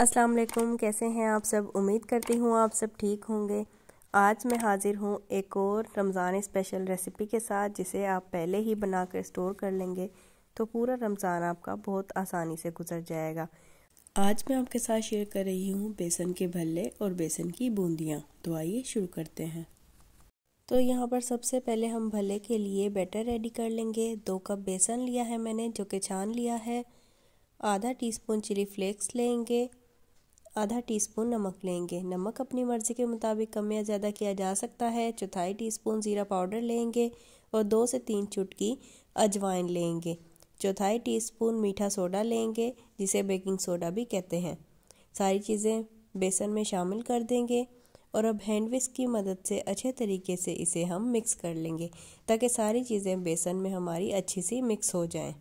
अस्सलाम वालेकुम कैसे हैं आप सब उम्मीद करती हूँ आप सब ठीक होंगे आज मैं हाज़िर हूँ एक और रमज़ान स्पेशल रेसिपी के साथ जिसे आप पहले ही बनाकर स्टोर कर लेंगे तो पूरा रमज़ान आपका बहुत आसानी से गुजर जाएगा आज मैं आपके साथ शेयर कर रही हूँ बेसन के भल्ले और बेसन की बूंदियाँ तो आइए शुरू करते हैं तो यहाँ पर सबसे पहले हम भले के लिए बैटर रेडी कर लेंगे दो कप बेसन लिया है मैंने जो कि छान लिया है आधा टीस्पून चिली फ्लेक्स लेंगे आधा टीस्पून नमक लेंगे नमक अपनी मर्ज़ी के मुताबिक कम या ज़्यादा किया जा सकता है चौथाई टीस्पून ज़ीरा पाउडर लेंगे और दो से तीन चुटकी अजवाइन लेंगे चौथाई टीस्पून मीठा सोडा लेंगे जिसे बेकिंग सोडा भी कहते हैं सारी चीज़ें बेसन में शामिल कर देंगे और अब हैंडविस्क की मदद से अच्छे तरीके से इसे हम मिक्स कर लेंगे ताकि सारी चीज़ें बेसन में हमारी अच्छी सी मिक्स हो जाएं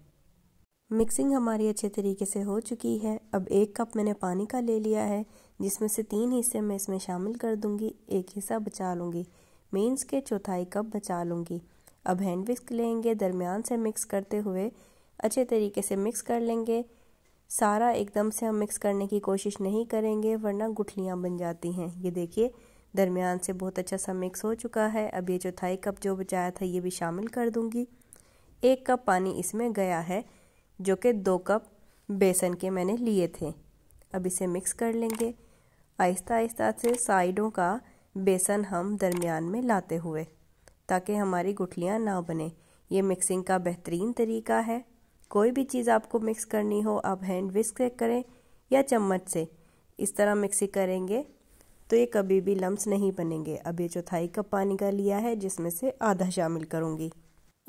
मिक्सिंग हमारी अच्छे तरीके से हो चुकी है अब एक कप मैंने पानी का ले लिया है जिसमें से तीन हिस्से मैं इसमें शामिल कर दूंगी एक हिस्सा बचा लूँगी मीन्स के चौथाई कप बचा लूँगी अब हैंड विस्क लेंगे दरमियान से मिक्स करते हुए अच्छे तरीके से मिक्स कर लेंगे सारा एकदम से हम मिक्स करने की कोशिश नहीं करेंगे वरना गुठलियाँ बन जाती हैं ये देखिए दरमियान से बहुत अच्छा सा मिक्स हो चुका है अब ये चौथाई कप जो बचाया था ये भी शामिल कर दूँगी एक कप पानी इसमें गया है जो कि दो कप बेसन के मैंने लिए थे अब इसे मिक्स कर लेंगे आहिस्ता आहिस्ता से साइडों का बेसन हम दरमियान में लाते हुए ताकि हमारी गुठलियाँ ना बने ये मिक्सिंग का बेहतरीन तरीका है कोई भी चीज़ आपको मिक्स करनी हो आप हैंड विस्क से करें या चम्मच से इस तरह मिक्सी करेंगे तो ये कभी भी लम्स नहीं बनेंगे अब ये चौथाई कप पानी का लिया है जिसमें से आधा शामिल करूँगी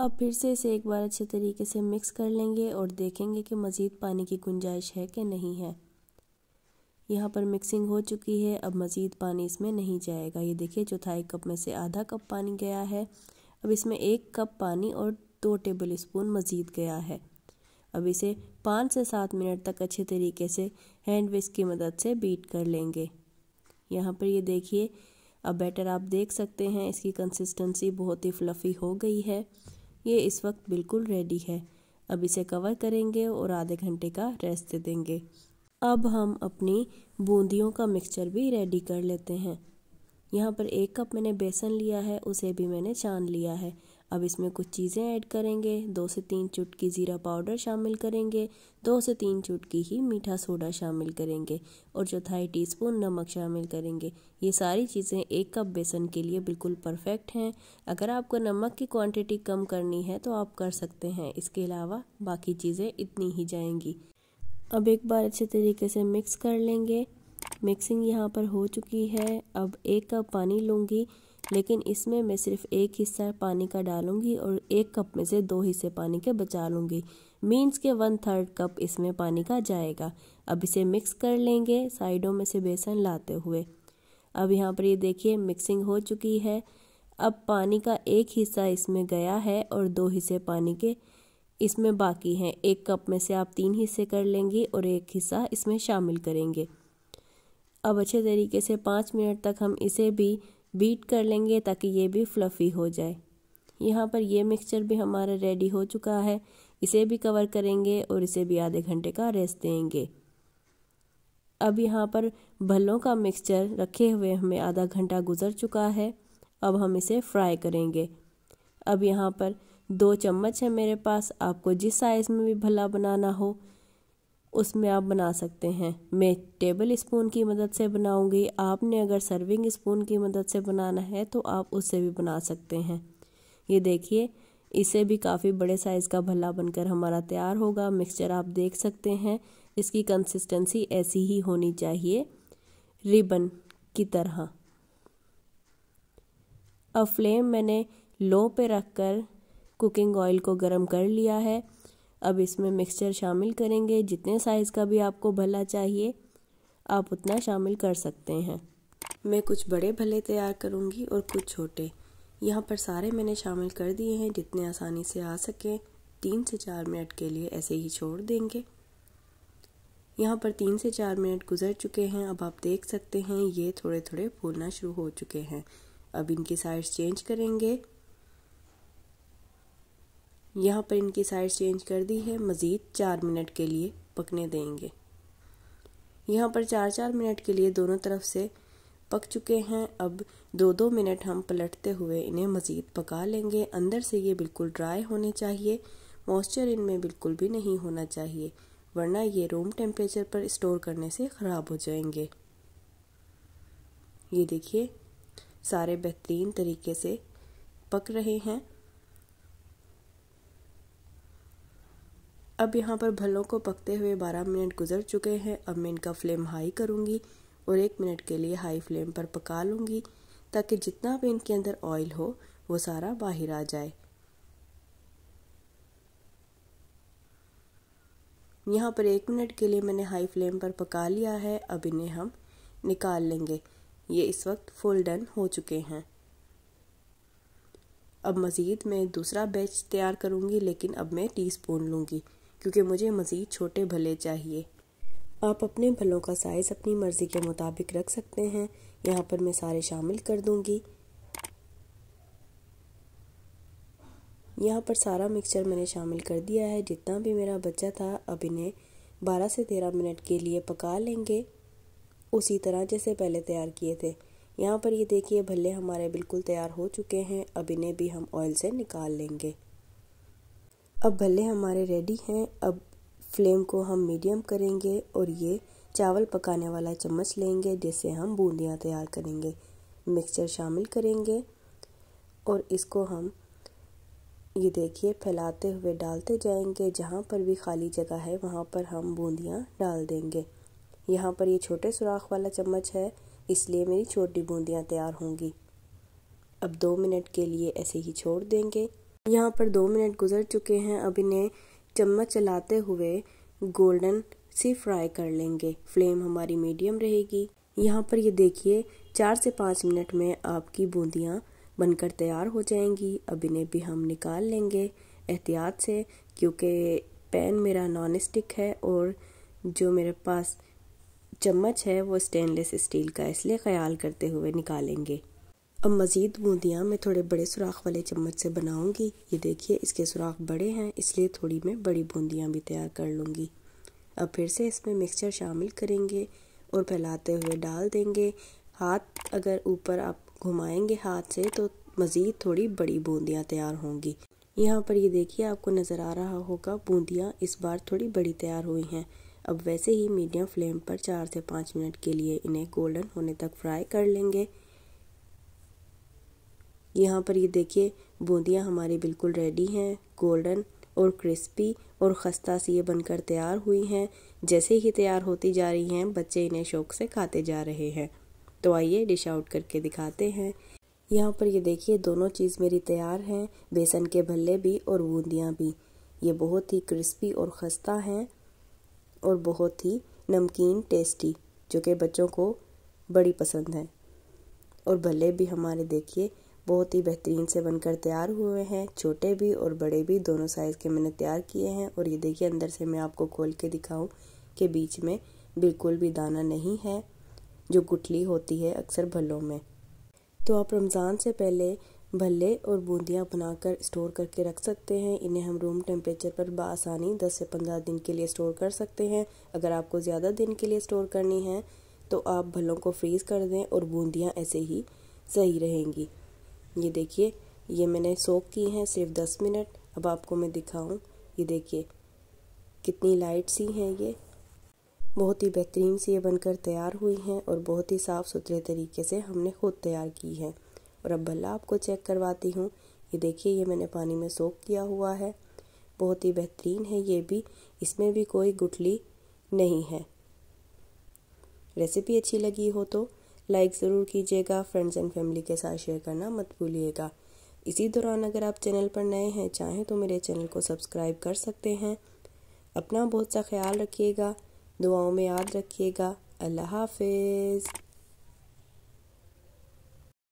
अब फिर से इसे एक बार अच्छे तरीके से मिक्स कर लेंगे और देखेंगे कि मज़ीद पानी की गुंजाइश है कि नहीं है यहाँ पर मिक्सिंग हो चुकी है अब मज़ीद पानी इसमें नहीं जाएगा ये देखिए चौथाई कप में से आधा कप पानी गया है अब इसमें एक कप पानी और दो टेबल स्पून मज़ीद गया है अब इसे पाँच से सात मिनट तक अच्छे तरीके से हैंड विस्क की मदद से बीट कर लेंगे यहाँ पर ये देखिए अब बैटर आप देख सकते हैं इसकी कंसिस्टेंसी बहुत ही फ्लफ़ी हो गई है ये इस वक्त बिल्कुल रेडी है अब इसे कवर करेंगे और आधे घंटे का रेस्ट देंगे अब हम अपनी बूंदियों का मिक्सचर भी रेडी कर लेते हैं यहाँ पर एक कप मैंने बेसन लिया है उसे भी मैंने छान लिया है अब इसमें कुछ चीज़ें ऐड करेंगे दो से तीन चुटकी ज़ीरा पाउडर शामिल करेंगे दो से तीन चुटकी ही मीठा सोडा शामिल करेंगे और चौथाई टीस्पून नमक शामिल करेंगे ये सारी चीज़ें एक कप बेसन के लिए बिल्कुल परफेक्ट हैं अगर आपको नमक की क्वांटिटी कम करनी है तो आप कर सकते हैं इसके अलावा बाकी चीज़ें इतनी ही जाएंगी अब एक बार अच्छे तरीके से मिक्स कर लेंगे मिक्सिंग यहाँ पर हो चुकी है अब एक कप पानी लूँगी लेकिन इसमें मैं सिर्फ एक हिस्सा पानी का डालूंगी और एक कप में से दो हिस्से पानी के बचा लूँगी मीन्स के वन थर्ड कप इसमें पानी का जाएगा अब इसे मिक्स कर लेंगे साइडों में से बेसन लाते हुए अब यहाँ पर ये देखिए मिक्सिंग हो चुकी है अब पानी का एक हिस्सा इसमें गया है और दो हिस्से पानी के इसमें बाकी हैं एक कप में से आप तीन हिस्से कर लेंगे और एक हिस्सा इसमें शामिल करेंगे अब अच्छे तरीके से पाँच मिनट तक हम इसे भी बीट कर लेंगे ताकि ये भी फ्लफ़ी हो जाए यहाँ पर ये मिक्सचर भी हमारा रेडी हो चुका है इसे भी कवर करेंगे और इसे भी आधे घंटे का रेस्ट देंगे अब यहाँ पर भल्लों का मिक्सचर रखे हुए हमें आधा घंटा गुजर चुका है अब हम इसे फ्राई करेंगे अब यहाँ पर दो चम्मच है मेरे पास आपको जिस साइज़ में भी भला बनाना हो उसमें आप बना सकते हैं मैं टेबल स्पून की मदद से बनाऊंगी आपने अगर सर्विंग स्पून की मदद से बनाना है तो आप उससे भी बना सकते हैं ये देखिए इसे भी काफ़ी बड़े साइज़ का भल्ला बनकर हमारा तैयार होगा मिक्सचर आप देख सकते हैं इसकी कंसिस्टेंसी ऐसी ही होनी चाहिए रिबन की तरह अब फ्लेम मैंने लो पे रखकर कुकिंग ऑयल को गर्म कर लिया है अब इसमें मिक्सचर शामिल करेंगे जितने साइज़ का भी आपको भला चाहिए आप उतना शामिल कर सकते हैं मैं कुछ बड़े भले तैयार करूँगी और कुछ छोटे यहाँ पर सारे मैंने शामिल कर दिए हैं जितने आसानी से आ सकें तीन से चार मिनट के लिए ऐसे ही छोड़ देंगे यहाँ पर तीन से चार मिनट गुजर चुके हैं अब आप देख सकते हैं ये थोड़े थोड़े फूलना शुरू हो चुके हैं अब इनकी साइड चेंज करेंगे यहाँ पर इनकी साइड चेंज कर दी है मज़ीद चार मिनट के लिए पकने देंगे यहाँ पर चार चार मिनट के लिए दोनों तरफ से पक चुके हैं अब दो दो मिनट हम पलटते हुए इन्हें मज़ीद पका लेंगे अंदर से ये बिल्कुल ड्राई होने चाहिए मॉइस्चर इनमें बिल्कुल भी नहीं होना चाहिए वरना ये रूम टेम्परेचर पर स्टोर करने से ख़राब हो जाएंगे ये देखिए सारे बेहतरीन तरीके से पक रहे हैं अब यहाँ पर भल्लों को पकते हुए 12 मिनट गुजर चुके हैं अब मैं इनका फ्लेम हाई करूँगी और एक मिनट के लिए हाई फ्लेम पर पका लूँगी ताकि जितना भी इनके अंदर ऑयल हो वो सारा बाहर आ जाए यहाँ पर एक मिनट के लिए मैंने हाई फ्लेम पर पका लिया है अब इन्हें हम निकाल लेंगे ये इस वक्त फुल डन हो चुके हैं अब मज़ीद मैं दूसरा बैच तैयार करूँगी लेकिन अब मैं टी स्पून लूँगी क्योंकि मुझे मज़ीद छोटे भले चाहिए आप अपने भलों का साइज़ अपनी मर्ज़ी के मुताबिक रख सकते हैं यहाँ पर मैं सारे शामिल कर दूँगी यहाँ पर सारा मिक्सचर मैंने शामिल कर दिया है जितना भी मेरा बच्चा था अब इन्हें 12 से 13 मिनट के लिए पका लेंगे उसी तरह जैसे पहले तैयार किए थे यहाँ पर ये देखिए भल्ले हमारे बिल्कुल तैयार हो चुके हैं अब इन्हें भी हम ऑयल से निकाल लेंगे अब भले हमारे रेडी हैं अब फ्लेम को हम मीडियम करेंगे और ये चावल पकाने वाला चम्मच लेंगे जिससे हम बूंदियाँ तैयार करेंगे मिक्सचर शामिल करेंगे और इसको हम ये देखिए फैलाते हुए डालते जाएंगे जहाँ पर भी खाली जगह है वहाँ पर हम बूंदियाँ डाल देंगे यहाँ पर ये छोटे सुराख वाला चम्मच है इसलिए मेरी छोटी बूंदियाँ तैयार होंगी अब दो मिनट के लिए ऐसे ही छोड़ देंगे यहाँ पर दो मिनट गुजर चुके हैं अब इन्हें चम्मच चलाते हुए गोल्डन सी फ्राई कर लेंगे फ्लेम हमारी मीडियम रहेगी यहाँ पर ये देखिए चार से पाँच मिनट में आपकी बूंदियाँ बनकर तैयार हो जाएंगी अब इन्हें भी हम निकाल लेंगे एहतियात से क्योंकि पैन मेरा नॉन स्टिक है और जो मेरे पास चम्मच है वो स्टेनलेस स्टील का इसलिए ख्याल करते हुए निकालेंगे अब मज़ीद बूंदियाँ मैं थोड़े बड़े सुराख वाले चम्मच से बनाऊंगी ये देखिए इसके सुराख बड़े हैं इसलिए थोड़ी मैं बड़ी बूंदियाँ भी तैयार कर लूँगी अब फिर से इसमें मिक्सचर शामिल करेंगे और फैलाते हुए डाल देंगे हाथ अगर ऊपर आप घुमाएंगे हाथ से तो मज़ीद थोड़ी बड़ी बूंदियाँ तैयार होंगी यहाँ पर ये देखिए आपको नज़र आ रहा होगा बूंदियाँ इस बार थोड़ी बड़ी तैयार हुई हैं अब वैसे ही मीडियम फ्लेम पर चार से पाँच मिनट के लिए इन्हें गोल्डन होने तक फ्राई कर लेंगे यहाँ पर ये देखिए बूंदियाँ हमारी बिल्कुल रेडी हैं गोल्डन और क्रिस्पी और खस्ता सी ये बनकर तैयार हुई हैं जैसे ही तैयार होती जा रही हैं बच्चे इन्हें शौक से खाते जा रहे हैं तो आइए डिश आउट करके दिखाते हैं यहाँ पर ये देखिए दोनों चीज़ मेरी तैयार हैं बेसन के भल्ले भी और बूंदियाँ भी ये बहुत ही क्रिस्पी और खस्ता हैं और बहुत ही नमकीन टेस्टी जो कि बच्चों को बड़ी पसंद है और भले भी हमारे देखिए बहुत ही बेहतरीन से बनकर तैयार हुए हैं छोटे भी और बड़े भी दोनों साइज़ के मैंने तैयार किए हैं और ये देखिए अंदर से मैं आपको खोल के दिखाऊँ कि बीच में बिल्कुल भी दाना नहीं है जो गुठली होती है अक्सर भल्लों में तो आप रमज़ान से पहले भल्ले और बूंदियाँ बनाकर स्टोर करके रख सकते हैं इन्हें हम रूम टेम्परेचर पर बसानी 10 से 15 दिन के लिए स्टोर कर सकते हैं अगर आपको ज़्यादा दिन के लिए स्टोर करनी है तो आप भल्लों को फ्रीज़ कर दें और बूंदियाँ ऐसे ही सही रहेंगी ये देखिए ये मैंने सोख की हैं सिर्फ दस मिनट अब आपको मैं दिखाऊं ये देखिए कितनी लाइट सी हैं ये बहुत ही बेहतरीन सी ये बनकर तैयार हुई हैं और बहुत ही साफ़ सुथरे तरीके से हमने खुद तैयार की हैं और अब भला आपको चेक करवाती हूँ ये देखिए ये मैंने पानी में सोख किया हुआ है बहुत ही बेहतरीन है ये भी इसमें भी कोई गुठली नहीं है रेसिपी अच्छी लगी हो तो लाइक ज़रूर कीजिएगा फ्रेंड्स एंड फैमिली के साथ शेयर करना मत भूलिएगा इसी दौरान अगर आप चैनल पर नए हैं चाहें तो मेरे चैनल को सब्सक्राइब कर सकते हैं अपना बहुत सा ख्याल रखिएगा दुआओं में याद रखिएगा अल्लाह हाफिज़